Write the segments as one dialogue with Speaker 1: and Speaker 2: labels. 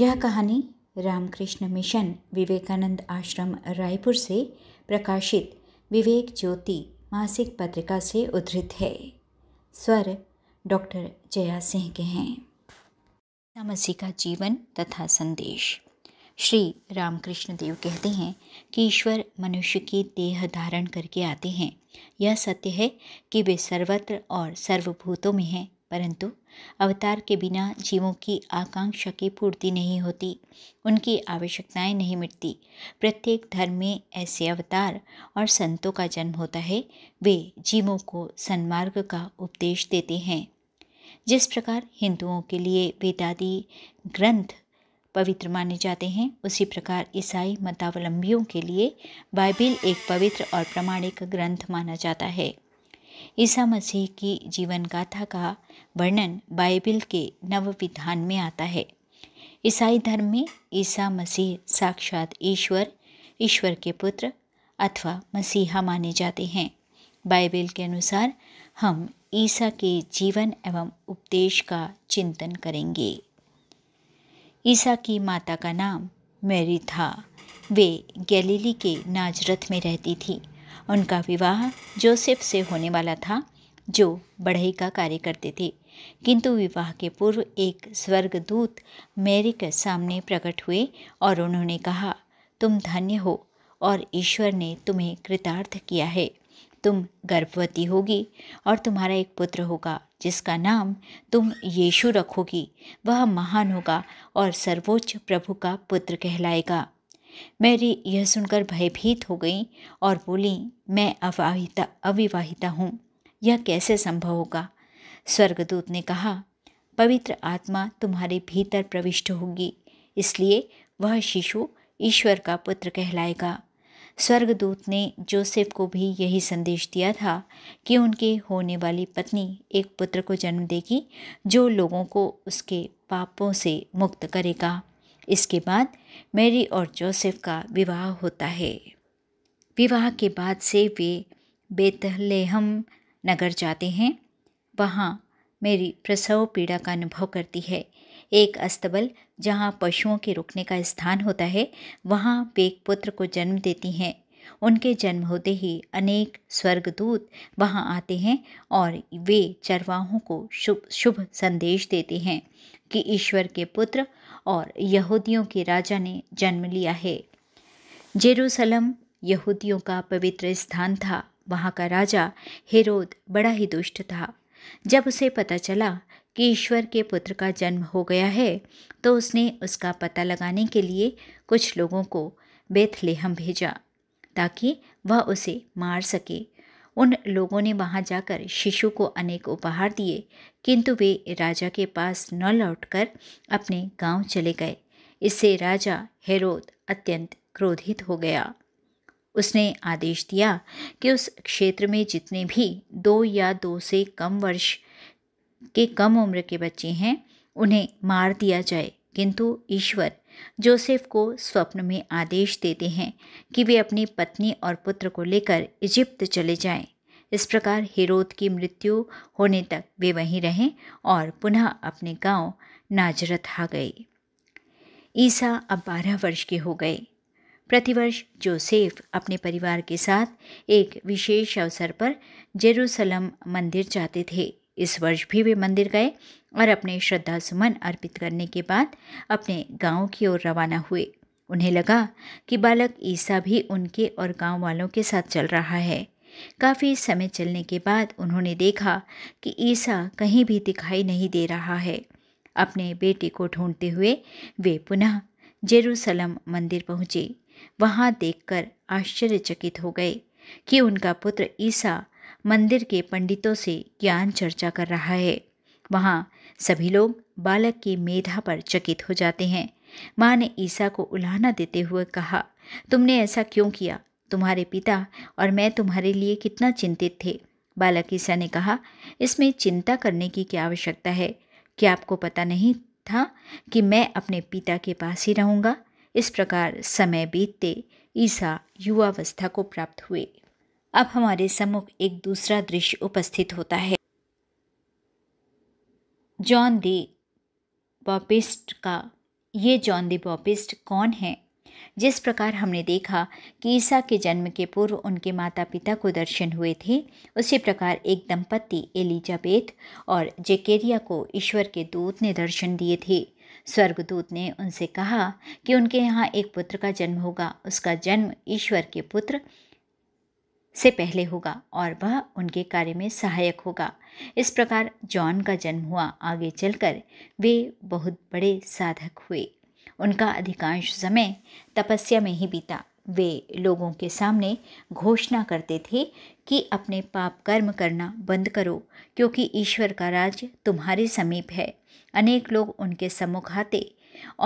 Speaker 1: यह कहानी रामकृष्ण मिशन विवेकानंद आश्रम रायपुर से प्रकाशित विवेक ज्योति मासिक पत्रिका से उद्धृत है स्वर डॉक्टर जया सिंह के हैं मसीह का जीवन तथा संदेश श्री रामकृष्ण देव कहते हैं कि ईश्वर मनुष्य की देह धारण करके आते हैं यह सत्य है कि वे सर्वत्र और सर्वभूतों में हैं परंतु अवतार के बिना जीवों की आकांक्षा की पूर्ति नहीं होती उनकी आवश्यकताएं नहीं मिटती प्रत्येक धर्म में ऐसे अवतार और संतों का जन्म होता है वे जीवों को सन्मार्ग का उपदेश देते हैं जिस प्रकार हिंदुओं के लिए वेदादि ग्रंथ पवित्र माने जाते हैं उसी प्रकार ईसाई मतावलंबियों के लिए बाइबिल एक पवित्र और प्रमाणिक ग्रंथ माना जाता है ईसा मसीह की जीवन गाथा का वर्णन बाइबल के नव विधान में आता है ईसाई धर्म में ईसा मसीह साक्षात ईश्वर ईश्वर के पुत्र अथवा मसीहा माने जाते हैं बाइबल के अनुसार हम ईसा के जीवन एवं उपदेश का चिंतन करेंगे ईसा की माता का नाम मैरी था वे गैलीली के नाजरथ में रहती थी उनका विवाह जोसेफ से होने वाला था जो बढ़ई का कार्य करते थे किंतु विवाह के पूर्व एक स्वर्गदूत मेरी के सामने प्रकट हुए और उन्होंने कहा तुम धन्य हो और ईश्वर ने तुम्हें कृतार्थ किया है तुम गर्भवती होगी और तुम्हारा एक पुत्र होगा जिसका नाम तुम यीशु रखोगी वह महान होगा और सर्वोच्च प्रभु का पुत्र कहलाएगा मैरी यह सुनकर भयभीत हो गई और बोली मैं अविवाहिता अविवाहिता हूँ यह कैसे संभव होगा स्वर्गदूत ने कहा पवित्र आत्मा तुम्हारे भीतर प्रविष्ट होगी इसलिए वह शिशु ईश्वर का पुत्र कहलाएगा स्वर्गदूत ने जोसेफ को भी यही संदेश दिया था कि उनके होने वाली पत्नी एक पुत्र को जन्म देगी जो लोगों को उसके पापों से मुक्त करेगा इसके बाद मैरी और जोसेफ का विवाह होता है विवाह के बाद से वे बेतलेहम नगर जाते हैं वहाँ मेरी प्रसव पीड़ा का अनुभव करती है एक अस्तबल जहाँ पशुओं के रुकने का स्थान होता है वहाँ वे एक पुत्र को जन्म देती हैं उनके जन्म होते ही अनेक स्वर्गदूत वहाँ आते हैं और वे चरवाहों को शुभ शुभ संदेश देते हैं कि ईश्वर के पुत्र और यहूदियों के राजा ने जन्म लिया है जेरूसलम यहूदियों का पवित्र स्थान था वहाँ का राजा हेरोद बड़ा ही दुष्ट था जब उसे पता चला कि ईश्वर के पुत्र का जन्म हो गया है तो उसने उसका पता लगाने के लिए कुछ लोगों को बेथलेहम भेजा ताकि वह उसे मार सके उन लोगों ने वहाँ जाकर शिशु को अनेक उपहार दिए किंतु वे राजा के पास न लौटकर अपने गांव चले गए इससे राजा हेरोद अत्यंत क्रोधित हो गया उसने आदेश दिया कि उस क्षेत्र में जितने भी दो या दो से कम वर्ष के कम उम्र के बच्चे हैं उन्हें मार दिया जाए किंतु ईश्वर जोसेफ को स्वप्न में आदेश देते हैं कि वे अपनी पत्नी और पुत्र को लेकर इजिप्त चले जाएं। इस प्रकार हिरोद की मृत्यु होने तक वे वहीं रहे और पुनः अपने गांव नाजरत आ गए ईसा अब बारह वर्ष के हो गए प्रतिवर्ष जोसेफ अपने परिवार के साथ एक विशेष अवसर पर जेरूसलम मंदिर जाते थे इस वर्ष भी वे मंदिर गए और अपने श्रद्धा सुमन अर्पित करने के बाद अपने गांव की ओर रवाना हुए उन्हें लगा कि बालक ईसा भी उनके और गांव वालों के साथ चल रहा है काफ़ी समय चलने के बाद उन्होंने देखा कि ईसा कहीं भी दिखाई नहीं दे रहा है अपने बेटे को ढूंढते हुए वे पुनः जेरूसलम मंदिर पहुँचे वहाँ देखकर आश्चर्यचकित हो गए कि उनका पुत्र ईसा मंदिर के पंडितों से ज्ञान चर्चा कर रहा है वहाँ सभी लोग बालक की मेधा पर चकित हो जाते हैं माँ ने ईसा को उलाहना देते हुए कहा तुमने ऐसा क्यों किया तुम्हारे पिता और मैं तुम्हारे लिए कितना चिंतित थे ईसा ने कहा इसमें चिंता करने की क्या आवश्यकता है क्या आपको पता नहीं था कि मैं अपने पिता के पास ही रहूँगा इस प्रकार समय बीतते ईसा युवावस्था को प्राप्त हुए अब हमारे सम्मुख एक दूसरा दृश्य उपस्थित होता है जॉन दी बॉपिस्ट का ये जॉन दी बॉपिस्ट कौन है जिस प्रकार हमने देखा कि ईसा के जन्म के पूर्व उनके माता पिता को दर्शन हुए थे उसी प्रकार एक दंपत्ति एलिजाबेथ और जेकेरिया को ईश्वर के दूत ने दर्शन दिए थे स्वर्गदूत ने उनसे कहा कि उनके यहाँ एक पुत्र का जन्म होगा उसका जन्म ईश्वर के पुत्र से पहले होगा और वह उनके कार्य में सहायक होगा इस प्रकार जॉन का जन्म हुआ आगे चलकर वे बहुत बड़े साधक हुए उनका अधिकांश समय तपस्या में ही बीता वे लोगों के सामने घोषणा करते थे कि अपने पाप कर्म करना बंद करो क्योंकि ईश्वर का राज्य तुम्हारे समीप है अनेक लोग उनके सम्मुख आते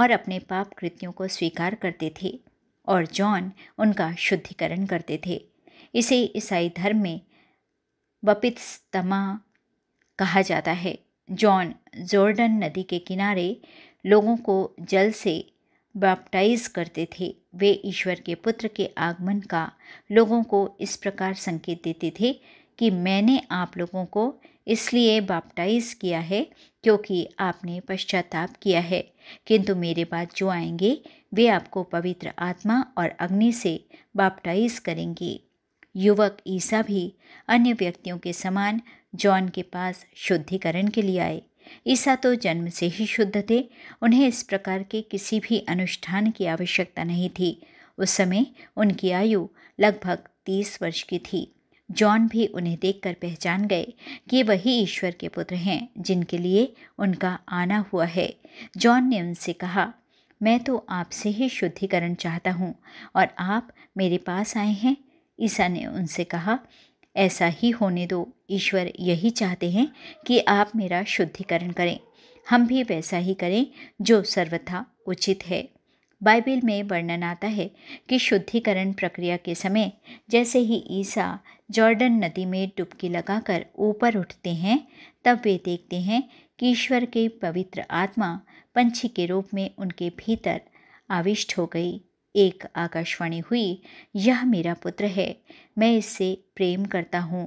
Speaker 1: और अपने पाप कृत्यों को स्वीकार करते थे और जॉन उनका शुद्धिकरण करते थे इसे ईसाई धर्म में वपित कहा जाता है जॉन जोर्डन नदी के किनारे लोगों को जल से बाप्टाइज करते थे वे ईश्वर के पुत्र के आगमन का लोगों को इस प्रकार संकेत देते थे कि मैंने आप लोगों को इसलिए बाप्टाइज़ किया है क्योंकि आपने पश्चाताप किया है किंतु मेरे बाद जो आएंगे वे आपको पवित्र आत्मा और अग्नि से बाप्टाइज़ करेंगे युवक ईसा भी अन्य व्यक्तियों के समान जॉन के पास शुद्धिकरण के लिए आए ईसा तो जन्म से ही शुद्ध थे उन्हें इस प्रकार के किसी भी अनुष्ठान की आवश्यकता नहीं थी उस समय उनकी आयु लगभग तीस वर्ष की थी जॉन भी उन्हें देखकर पहचान गए कि वही ईश्वर के पुत्र हैं जिनके लिए उनका आना हुआ है जॉन ने उनसे कहा मैं तो आपसे ही शुद्धिकरण चाहता हूँ और आप मेरे पास आए हैं ईसा ने उनसे कहा ऐसा ही होने दो ईश्वर यही चाहते हैं कि आप मेरा शुद्धिकरण करें हम भी वैसा ही करें जो सर्वथा उचित है बाइबिल में वर्णन आता है कि शुद्धिकरण प्रक्रिया के समय जैसे ही ईसा जॉर्डन नदी में डुबकी लगाकर ऊपर उठते हैं तब वे देखते हैं कि ईश्वर के पवित्र आत्मा पंछी के रूप में उनके भीतर आविष्ट हो गई एक आकाशवाणी हुई यह मेरा पुत्र है मैं इससे प्रेम करता हूँ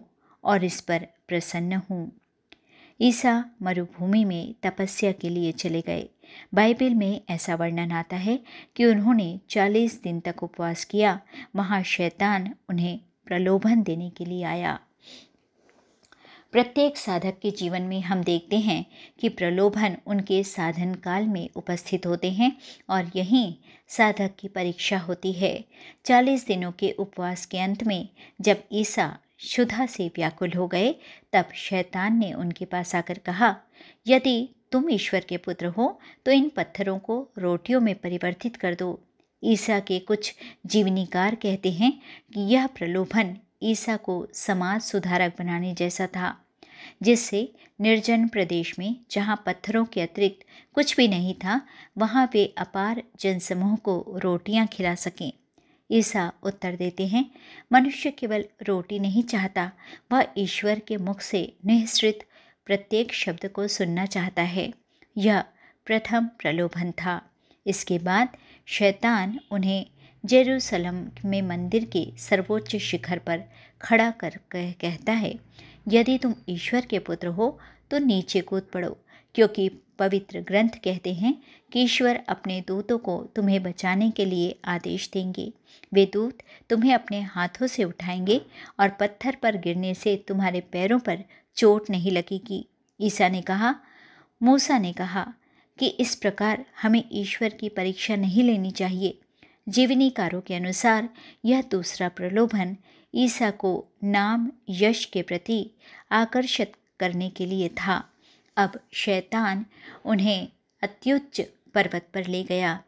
Speaker 1: और इस पर प्रसन्न हूँ ईसा मरुभूमि में तपस्या के लिए चले गए बाइबल में ऐसा वर्णन आता है कि उन्होंने चालीस दिन तक उपवास किया वहाँ शैतान उन्हें प्रलोभन देने के लिए आया प्रत्येक साधक के जीवन में हम देखते हैं कि प्रलोभन उनके साधन काल में उपस्थित होते हैं और यहीं साधक की परीक्षा होती है चालीस दिनों के उपवास के अंत में जब ईसा शुदा से व्याकुल हो गए तब शैतान ने उनके पास आकर कहा यदि तुम ईश्वर के पुत्र हो तो इन पत्थरों को रोटियों में परिवर्तित कर दो ईसा के कुछ जीवनीकार कहते हैं कि यह प्रलोभन ईसा को समाज सुधारक बनाने जैसा था जिससे निर्जन प्रदेश में जहाँ पत्थरों के अतिरिक्त कुछ भी नहीं था वहाँ वे अपार जनसमूह को रोटियाँ खिला सकें ईसा उत्तर देते हैं मनुष्य केवल रोटी नहीं चाहता वह ईश्वर के मुख से निःसृत प्रत्येक शब्द को सुनना चाहता है यह प्रथम प्रलोभन था इसके बाद शैतान उन्हें जेरूसलम में मंदिर के सर्वोच्च शिखर पर खड़ा कर कह कहता है यदि तुम ईश्वर के पुत्र हो तो नीचे कूद पड़ो क्योंकि पवित्र ग्रंथ कहते हैं कि ईश्वर अपने दूतों को तुम्हें बचाने के लिए आदेश देंगे वे दूत तुम्हें अपने हाथों से उठाएंगे और पत्थर पर गिरने से तुम्हारे पैरों पर चोट नहीं लगेगी ईसा ने कहा मूसा ने कहा कि इस प्रकार हमें ईश्वर की परीक्षा नहीं लेनी चाहिए जीवनीकारों के अनुसार यह दूसरा प्रलोभन ईसा को नाम यश के प्रति आकर्षित करने के लिए था अब शैतान उन्हें अत्युच्च पर्वत पर ले गया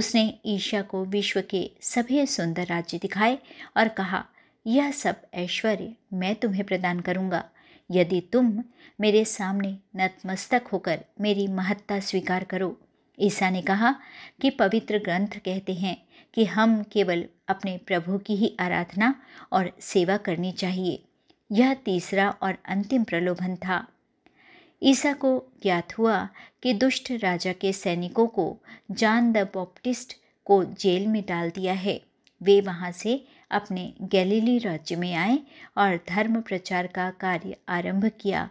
Speaker 1: उसने ईशा को विश्व के सभी सुंदर राज्य दिखाए और कहा यह सब ऐश्वर्य मैं तुम्हें प्रदान करूँगा यदि तुम मेरे सामने नतमस्तक होकर मेरी महत्ता स्वीकार करो ईसा ने कहा कि पवित्र ग्रंथ कहते हैं कि हम केवल अपने प्रभु की ही आराधना और सेवा करनी चाहिए यह तीसरा और अंतिम प्रलोभन था ईसा को ज्ञात हुआ कि दुष्ट राजा के सैनिकों को जान द बॉप्टिस्ट को जेल में डाल दिया है वे वहाँ से अपने गैलीली राज्य में आए और धर्म प्रचार का कार्य आरंभ किया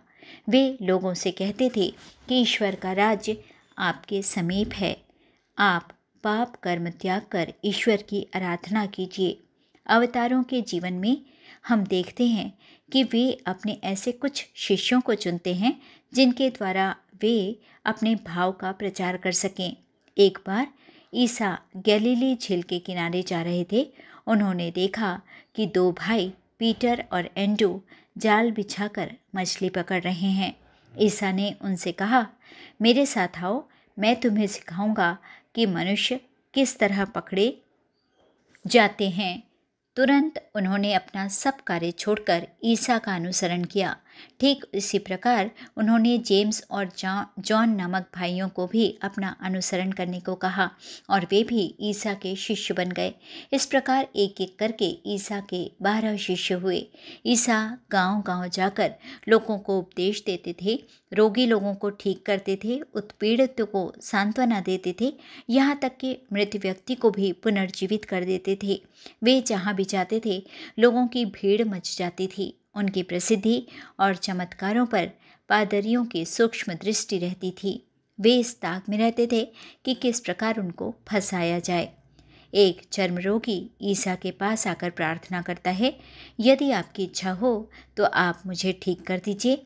Speaker 1: वे लोगों से कहते थे कि ईश्वर का राज्य आपके समीप है आप पाप कर्म त्याग कर ईश्वर की आराधना कीजिए अवतारों के जीवन में हम देखते हैं कि वे अपने ऐसे कुछ शिष्यों को चुनते हैं जिनके द्वारा वे अपने भाव का प्रचार कर सकें एक बार ईसा गैलीली झील के किनारे जा रहे थे उन्होंने देखा कि दो भाई पीटर और एंडू जाल बिछाकर मछली पकड़ रहे हैं ईसा ने उनसे कहा मेरे साथ आओ मैं तुम्हें सिखाऊंगा कि मनुष्य किस तरह पकड़े जाते हैं तुरंत उन्होंने अपना सब कार्य छोड़कर ईसा का अनुसरण किया ठीक इसी प्रकार उन्होंने जेम्स और जॉन नामक भाइयों को भी अपना अनुसरण करने को कहा और वे भी ईसा के शिष्य बन गए इस प्रकार एक एक करके ईसा के बारह शिष्य हुए ईसा गांव-गांव जाकर लोगों को उपदेश देते थे रोगी लोगों को ठीक करते थे उत्पीड़ित को सांत्वना देते थे यहाँ तक कि मृत व्यक्ति को भी पुनर्जीवित कर देते थे वे जहाँ भी जाते थे लोगों की भीड़ मच जाती थी उनकी प्रसिद्धि और चमत्कारों पर पादरियों की सूक्ष्म दृष्टि रहती थी वे इस ताक में रहते थे कि किस प्रकार उनको फंसाया जाए एक चर्म रोगी ईसा के पास आकर प्रार्थना करता है यदि आपकी इच्छा हो तो आप मुझे ठीक कर दीजिए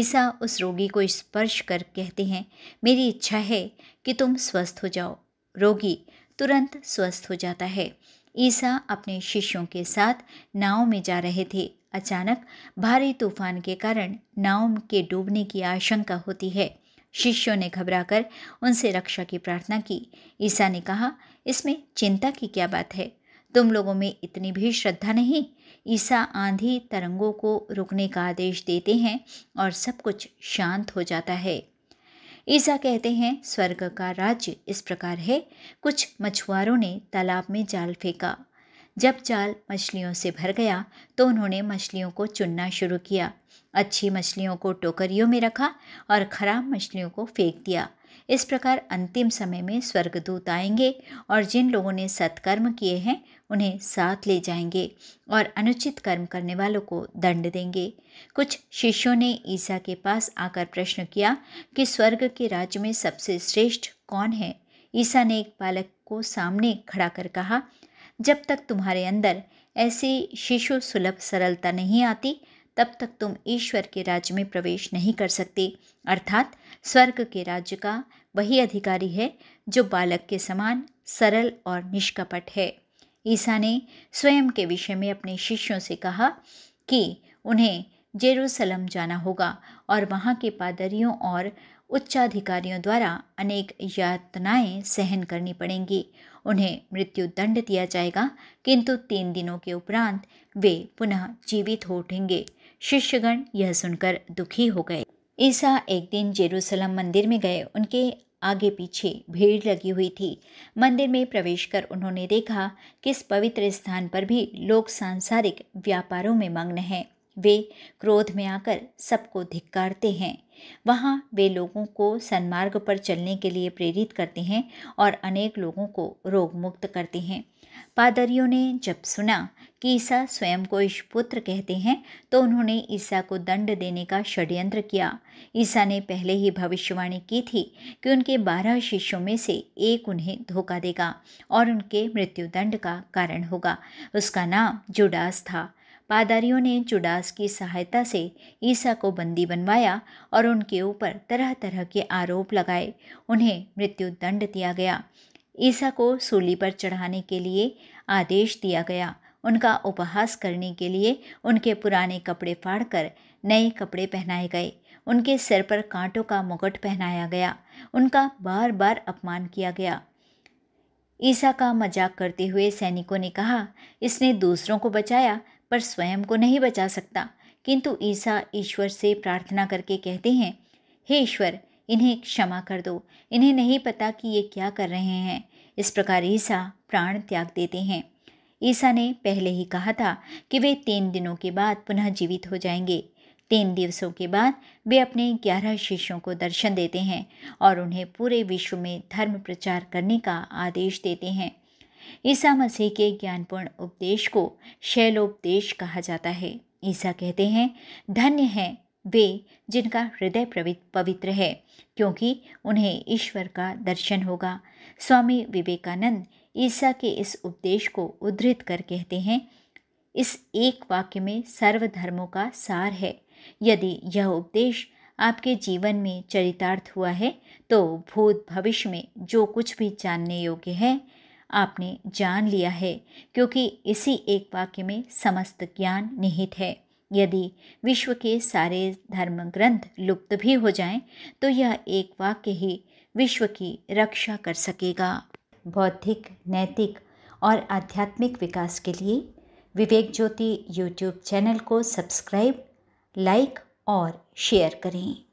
Speaker 1: ईसा उस रोगी को स्पर्श कर कहते हैं मेरी इच्छा है कि तुम स्वस्थ हो जाओ रोगी तुरंत स्वस्थ हो जाता है ईसा अपने शिष्यों के साथ नाव में जा रहे थे अचानक भारी तूफान के कारण नाव के डूबने की आशंका होती है शिष्यों ने घबराकर उनसे रक्षा की प्रार्थना की ईसा ने कहा इसमें चिंता की क्या बात है तुम लोगों में इतनी भी श्रद्धा नहीं ईसा आंधी तरंगों को रुकने का आदेश देते हैं और सब कुछ शांत हो जाता है ईसा कहते हैं स्वर्ग का राज्य इस प्रकार है कुछ मछुआरों ने तालाब में जाल फेंका जब जाल मछलियों से भर गया तो उन्होंने मछलियों को चुनना शुरू किया अच्छी मछलियों को टोकरियों में रखा और खराब मछलियों को फेंक दिया इस प्रकार अंतिम समय में स्वर्गदूत आएंगे और जिन लोगों ने सत्कर्म किए हैं उन्हें साथ ले जाएंगे और अनुचित कर्म करने वालों को दंड देंगे कुछ शिष्यों ने ईसा के पास आकर प्रश्न किया कि स्वर्ग के राज्य में सबसे श्रेष्ठ कौन है ईसा ने एक बालक को सामने खड़ा कर कहा जब तक तुम्हारे अंदर ऐसी शिशु सुलभ सरलता नहीं आती तब तक तुम ईश्वर के राज्य में प्रवेश नहीं कर सकते अर्थात स्वर्ग के राज्य का वही अधिकारी है जो बालक के समान सरल और निष्कपट है ईसा ने स्वयं के विषय में अपने शिष्यों से कहा कि उन्हें जेरूसलम जाना होगा और वहाँ के पादरियों और उच्चाधिकारियों द्वारा अनेक यातनाएं सहन करनी पड़ेंगी उन्हें मृत्यु दंड दिया जाएगा किंतु तीन दिनों के उपरांत वे पुनः जीवित हो उठेंगे शिष्यगण यह सुनकर दुखी हो गए ईसा एक दिन जेरूसलम मंदिर में गए उनके आगे पीछे भीड़ लगी हुई थी मंदिर में प्रवेश कर उन्होंने देखा कि इस पवित्र स्थान पर भी लोग सांसारिक व्यापारों में मग्न हैं वे क्रोध में आकर सबको धिक्कारते हैं वहाँ वे लोगों को सन्मार्ग पर चलने के लिए प्रेरित करते हैं और अनेक लोगों को रोग मुक्त करते हैं पादरियों ने जब सुना कि ईसा स्वयं को ईशपुत्र कहते हैं तो उन्होंने ईसा को दंड देने का षड्यंत्र किया ईसा ने पहले ही भविष्यवाणी की थी कि उनके बारह शिष्यों में से एक उन्हें धोखा देगा और उनके मृत्युदंड का कारण होगा उसका नाम जुडास था पादारियों ने जुडास की सहायता से ईसा को बंदी बनवाया और उनके ऊपर तरह तरह के आरोप लगाए उन्हें मृत्यु दंड दिया गया ईसा को सूली पर चढ़ाने के लिए आदेश दिया गया उनका उपहास करने के लिए उनके पुराने कपड़े फाड़कर नए कपड़े पहनाए गए उनके सिर पर कांटों का मुकुट पहनाया गया उनका बार बार अपमान किया गया ईसा का मजाक करते हुए सैनिकों ने कहा इसने दूसरों को बचाया पर स्वयं को नहीं बचा सकता किंतु ईसा ईश्वर से प्रार्थना करके कहते हैं हे ईश्वर इन्हें क्षमा कर दो इन्हें नहीं पता कि ये क्या कर रहे हैं इस प्रकार ईसा प्राण त्याग देते हैं ईसा ने पहले ही कहा था कि वे तीन दिनों के बाद पुनः जीवित हो जाएंगे तीन दिवसों के बाद वे अपने ग्यारह शिष्यों को दर्शन देते हैं और उन्हें पूरे विश्व में धर्म प्रचार करने का आदेश देते हैं ईसा मसीह के ज्ञानपूर्ण उपदेश को शैलोपदेश कहा जाता है ईसा कहते हैं धन्य हैं वे जिनका हृदय पवित्र है क्योंकि उन्हें ईश्वर का दर्शन होगा स्वामी विवेकानंद ईसा के इस उपदेश को उद्धृत कर कहते हैं इस एक वाक्य में सर्वधर्मों का सार है यदि यह उपदेश आपके जीवन में चरितार्थ हुआ है तो भूत भविष्य में जो कुछ भी जानने योग्य है आपने जान लिया है क्योंकि इसी एक वाक्य में समस्त ज्ञान निहित है यदि विश्व के सारे धर्म ग्रंथ लुप्त भी हो जाएं तो यह एक वाक्य ही विश्व की रक्षा कर सकेगा बौद्धिक नैतिक और आध्यात्मिक विकास के लिए विवेक ज्योति यूट्यूब चैनल को सब्सक्राइब लाइक और शेयर करें